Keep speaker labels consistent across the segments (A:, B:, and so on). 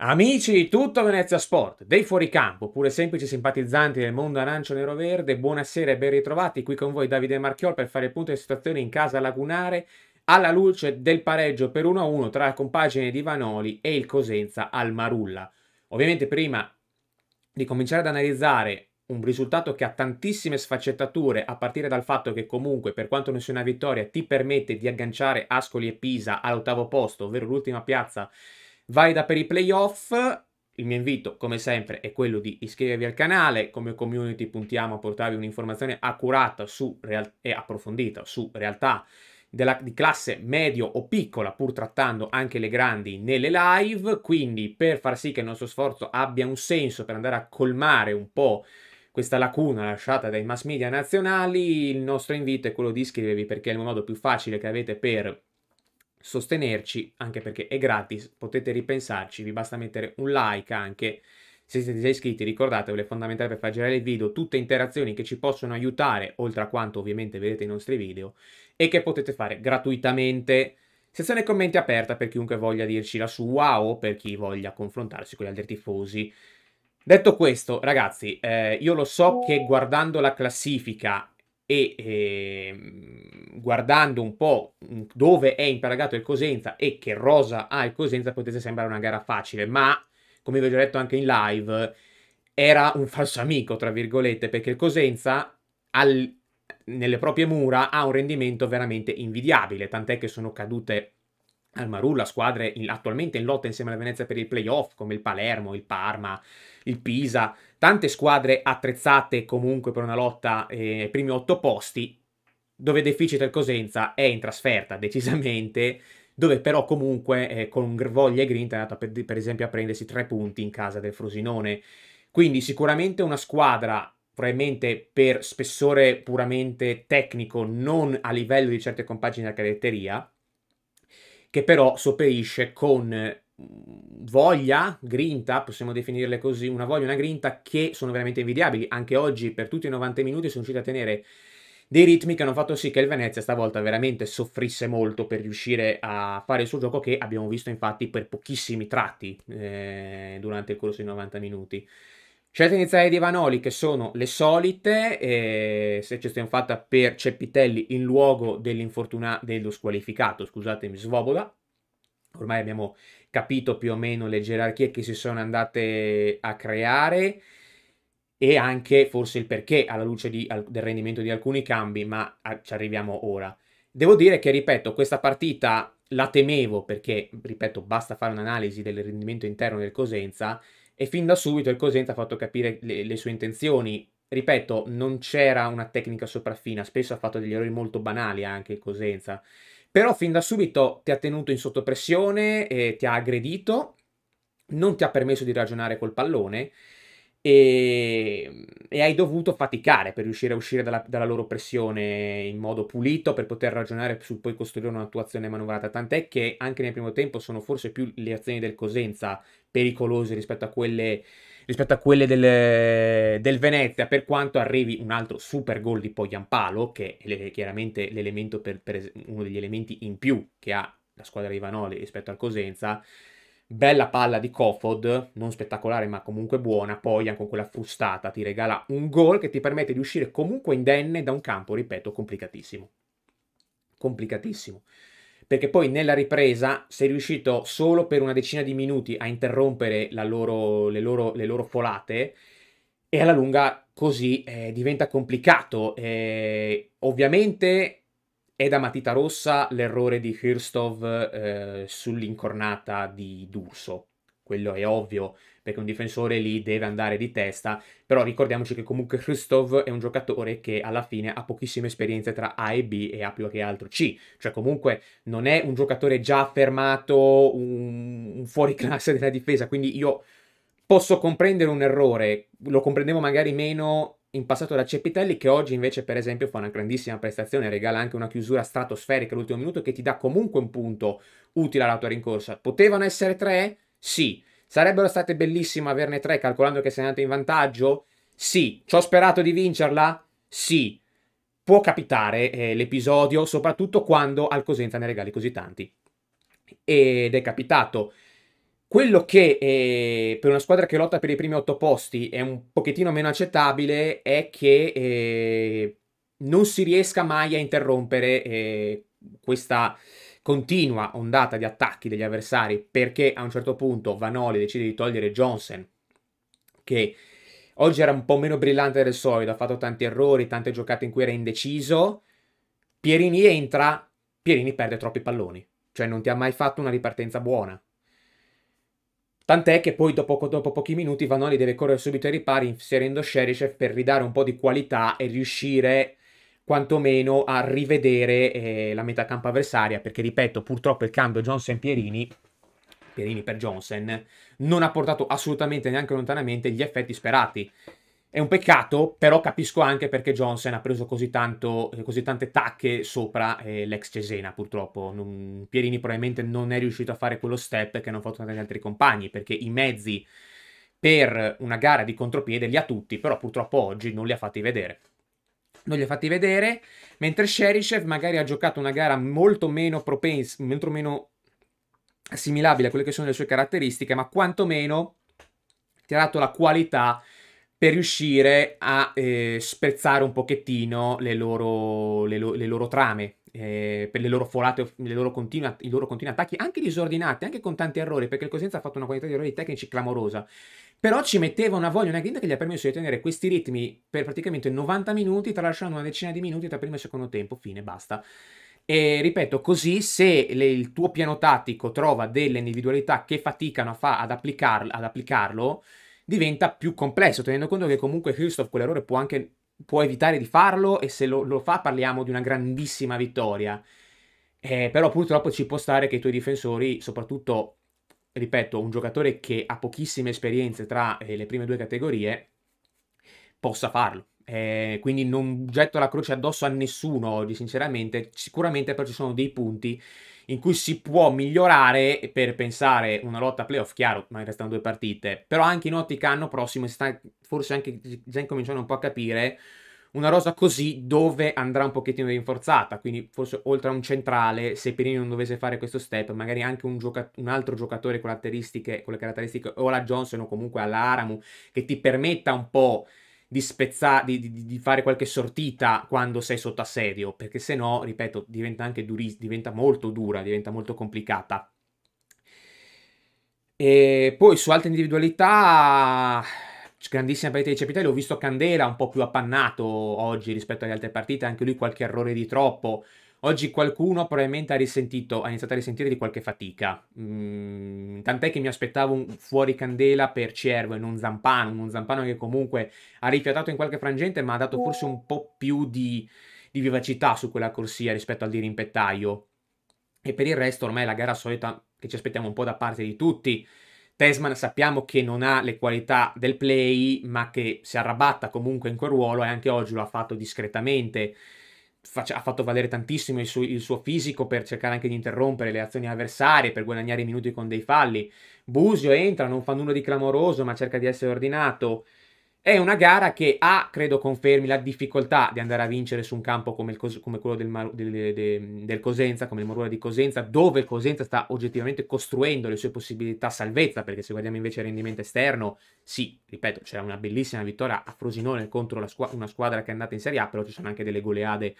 A: Amici, tutto Venezia Sport, dei fuoricampo, pure semplici simpatizzanti del mondo arancio-nero-verde, buonasera e ben ritrovati qui con voi Davide Marchiol per fare il punto delle situazione in casa lagunare alla luce del pareggio per 1-1 tra la compagine di Vanoli e il Cosenza al Marulla. Ovviamente prima di cominciare ad analizzare un risultato che ha tantissime sfaccettature, a partire dal fatto che comunque per quanto non sia una vittoria ti permette di agganciare Ascoli e Pisa all'ottavo posto, ovvero l'ultima piazza valida per i playoff. Il mio invito, come sempre, è quello di iscrivervi al canale. Come community puntiamo a portarvi un'informazione accurata e approfondita su realtà della, di classe medio o piccola, pur trattando anche le grandi nelle live. Quindi, per far sì che il nostro sforzo abbia un senso, per andare a colmare un po' questa lacuna lasciata dai mass media nazionali, il nostro invito è quello di iscrivervi perché è il modo più facile che avete per sostenerci, anche perché è gratis, potete ripensarci, vi basta mettere un like anche. Se siete già iscritti ricordatevelo, è fondamentale per far girare il video, tutte interazioni che ci possono aiutare, oltre a quanto ovviamente vedete nei nostri video, e che potete fare gratuitamente. Sezione commenti aperta per chiunque voglia dirci la sua o per chi voglia confrontarsi con gli altri tifosi. Detto questo, ragazzi, eh, io lo so che guardando la classifica e eh, guardando un po' dove è imparagato il Cosenza e che rosa ha il Cosenza potesse sembrare una gara facile, ma come vi ho già detto anche in live era un falso amico, tra virgolette, perché il Cosenza al, nelle proprie mura ha un rendimento veramente invidiabile, tant'è che sono cadute al Marulla, squadre in, attualmente in lotta insieme alla Venezia per il playoff, come il Palermo, il Parma, il Pisa, tante squadre attrezzate comunque per una lotta eh, ai primi otto posti, dove deficit il Cosenza è in trasferta decisamente, dove però comunque eh, con voglia e grinta è andato per, per esempio a prendersi tre punti in casa del Frosinone. Quindi sicuramente una squadra probabilmente per spessore puramente tecnico, non a livello di certe compagini della caratteria, che però sopperisce con eh, voglia, grinta, possiamo definirle così, una voglia e una grinta che sono veramente invidiabili. Anche oggi, per tutti i 90 minuti, sono riusciti a tenere dei ritmi che hanno fatto sì che il Venezia stavolta veramente soffrisse molto per riuscire a fare il suo gioco che abbiamo visto infatti per pochissimi tratti eh, durante il corso dei 90 minuti. Scelte iniziali di Vanoli che sono le solite, eh, se ci stiamo fatta per Ceppitelli in luogo dell'infortunato, dello squalificato, scusatemi, Svoboda. Ormai abbiamo capito più o meno le gerarchie che si sono andate a creare e anche forse il perché alla luce di, al, del rendimento di alcuni cambi, ma a, ah, ci arriviamo ora. Devo dire che, ripeto, questa partita la temevo perché, ripeto, basta fare un'analisi del rendimento interno del Cosenza e fin da subito il Cosenza ha fatto capire le, le sue intenzioni. Ripeto, non c'era una tecnica sopraffina, spesso ha fatto degli errori molto banali anche il Cosenza, però fin da subito ti ha tenuto in sottopressione, eh, ti ha aggredito, non ti ha permesso di ragionare col pallone e, ehm, e hai dovuto faticare per riuscire a uscire dalla, dalla, loro pressione in modo pulito per poter ragionare su poi costruire una tua azione manovrata. Tant'è che anche nel primo tempo sono forse più le azioni del Cosenza pericolose rispetto a quelle, rispetto a quelle del, del, Venezia, per quanto arrivi un altro super gol di Pogliampalo, che è chiaramente per, per, uno degli elementi in più che ha la squadra di Vanoli rispetto al Cosenza. Bella palla di Kofod, non spettacolare ma comunque buona, poi anche con quella frustata ti regala un gol che ti permette di uscire comunque indenne da un campo, ripeto, complicatissimo. Complicatissimo. Perché poi nella ripresa sei riuscito solo per una decina di minuti a interrompere loro, le, loro, le loro folate e alla lunga così eh, diventa complicato. Eh, ovviamente è da matita rossa l'errore di Hirstov eh, sull'incornata di D'Urso. Quello è ovvio, perché un difensore lì deve andare di testa, però ricordiamoci che comunque Hristov è un giocatore che alla fine ha pochissime esperienze tra A e B e ha più che altro C, cioè comunque non è un giocatore già fermato, un, un fuori classe della difesa, quindi io posso comprendere un errore, lo comprendevo magari meno in passato da Cepitelli che oggi invece per esempio fa una grandissima prestazione, regala anche una chiusura stratosferica all'ultimo minuto che ti dà comunque un punto utile alla tua rincorsa. Potevano essere tre? Sì. Sarebbero state bellissime averne tre calcolando che sei andato in vantaggio? Sì. Ci ho sperato di vincerla? Sì. Può capitare eh, l'episodio soprattutto quando al Cosenza ne regali così tanti. Ed è capitato. Quello che eh, per una squadra che lotta per i primi otto posti è un pochettino meno accettabile è che eh, non si riesca mai a interrompere eh, questa continua ondata di attacchi degli avversari perché a un certo punto Vanoli decide di togliere Johnson che oggi era un po' meno brillante del solito, ha fatto tanti errori, tante giocate in cui era indeciso. Pierini entra, Pierini perde troppi palloni, cioè non ti ha mai fatto una ripartenza buona Tant'è che poi dopo, dopo pochi minuti Vanoli deve correre subito ai ripari inserendo Sheriff per ridare un po' di qualità e riuscire quantomeno a rivedere eh, la metà campo avversaria, perché ripeto, purtroppo il cambio Johnson-Pierini, Pierini per Johnson, non ha portato assolutamente neanche lontanamente gli effetti sperati. È un peccato, però capisco anche perché Johnson ha preso così, tanto, eh, così tante tacche sopra eh, l'ex Cesena, purtroppo. Non, Pierini probabilmente non è riuscito a fare quello step che hanno fatto tanti altri compagni, perché i mezzi per una gara di contropiede li ha tutti, però purtroppo oggi non li ha fatti vedere. Non li ha fatti vedere, mentre Sherishev magari ha giocato una gara molto meno propensa, molto meno assimilabile a quelle che sono le sue caratteristiche, ma quantomeno ti ha dato la qualità per riuscire a eh, spezzare un pochettino le loro, le lo, le loro trame, eh, per le loro folate, le loro continue, i loro continui attacchi, anche disordinati, anche con tanti errori, perché il Cosenza ha fatto una quantità di errori tecnici clamorosa. Però ci metteva una voglia, una grinta che gli ha permesso di tenere questi ritmi per praticamente 90 minuti, tralasciando una decina di minuti tra primo e secondo tempo, fine, basta. E ripeto, così se le, il tuo piano tattico trova delle individualità che faticano a fa, ad, applicar, ad applicarlo diventa più complesso, tenendo conto che comunque Christoph quell'errore può anche può evitare di farlo e se lo, lo fa parliamo di una grandissima vittoria. Eh, però purtroppo ci può stare che i tuoi difensori, soprattutto, ripeto, un giocatore che ha pochissime esperienze tra eh, le prime due categorie, possa farlo. Eh, quindi non getto la croce addosso a nessuno oggi, sinceramente. Sicuramente però ci sono dei punti in cui si può migliorare per pensare una lotta playoff, chiaro, ma restano due partite. Però anche in ottica anno prossimo si sta forse anche già incominciando un po' a capire una rosa così dove andrà un pochettino rinforzata, quindi forse oltre a un centrale, se Pirini non dovesse fare questo step, magari anche un, gioca- un altro giocatore con, con le caratteristiche o la Johnson o comunque all'Aramu che ti permetta un po' di, spezza- di, di, di, fare qualche sortita quando sei sotto assedio, perché se no, ripeto, diventa anche duris- diventa molto dura, diventa molto complicata. E poi su altre individualità, grandissima partita di Cepitelli, ho visto Candela un po' più appannato oggi rispetto alle altre partite, anche lui qualche errore di troppo, Oggi qualcuno probabilmente ha risentito, ha iniziato a risentire di qualche fatica. Mm, tant'è che mi aspettavo un fuori candela per Cervo e non Zampano, Un Zampano che comunque ha rifiatato in qualche frangente, ma ha dato forse un po' più di, di vivacità su quella corsia rispetto al dirimpettaio. E per il resto ormai è la gara solita che ci aspettiamo un po' da parte di tutti. Tesman sappiamo che non ha le qualità del play, ma che si arrabatta comunque in quel ruolo e anche oggi lo ha fatto discretamente faccia, ha fatto valere tantissimo il suo, il suo, fisico per cercare anche di interrompere le azioni avversarie, per guadagnare i minuti con dei falli. Busio entra, non fa nulla di clamoroso, ma cerca di essere ordinato. È una gara che A, credo confermi la difficoltà di andare a vincere su un campo come, Cos- come quello del, del, del, del, Cosenza, come il Marula di Cosenza, dove il Cosenza sta oggettivamente costruendo le sue possibilità salvezza, perché se guardiamo invece il rendimento esterno, sì, ripeto, c'è una bellissima vittoria a Frosinone contro squ- una squadra che è andata in Serie A, però ci sono anche delle goleade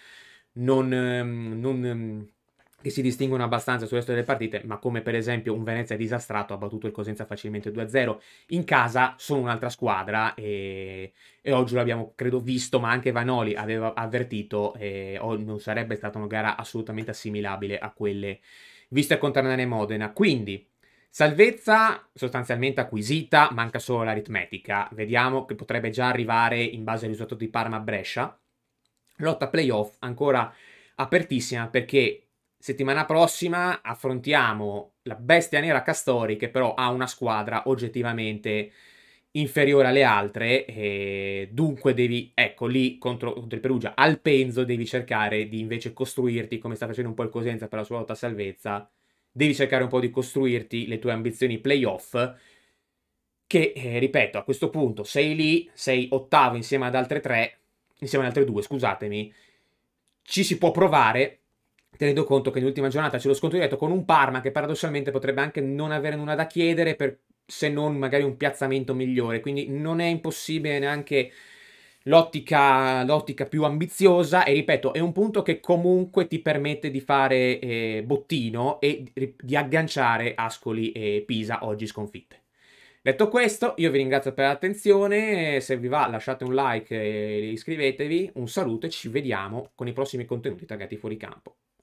A: non, ehm, non ehm, che si distinguono abbastanza sul resto delle partite, ma come per esempio un Venezia disastrato ha battuto il Cosenza facilmente 2-0. In casa sono un'altra squadra e, e oggi l'abbiamo credo visto, ma anche Vanoli aveva avvertito, eh, oh, non sarebbe stata una gara assolutamente assimilabile a quelle viste con Tarnane Modena. Quindi salvezza sostanzialmente acquisita, manca solo l'aritmetica. Vediamo che potrebbe già arrivare in base al risultato di Parma-Brescia. Lotta playoff ancora apertissima perché Settimana prossima affrontiamo la bestia nera Castori che però ha una squadra oggettivamente inferiore alle altre e dunque devi, ecco, lì contro, contro il Perugia al Penzo devi cercare di invece costruirti, come sta facendo un po' il Cosenza per la sua lotta a salvezza, devi cercare un po' di costruirti le tue ambizioni playoff che, eh, ripeto, a questo punto sei lì, sei ottavo insieme ad altre tre, insieme ad altre due, scusatemi, ci si può provare, tenendo conto che in giornata c'è lo scontro diretto con un Parma che paradossalmente potrebbe anche non avere nulla da chiedere per, se non magari un piazzamento migliore, quindi non è impossibile neanche l'ottica, l'ottica più ambiziosa e ripeto è un punto che comunque ti permette di fare eh, bottino e di agganciare Ascoli e Pisa oggi sconfitte. Detto questo, io vi ringrazio per l'attenzione, eh, se vi va lasciate un like e iscrivetevi, un saluto e ci vediamo con i prossimi contenuti taggati fuori campo.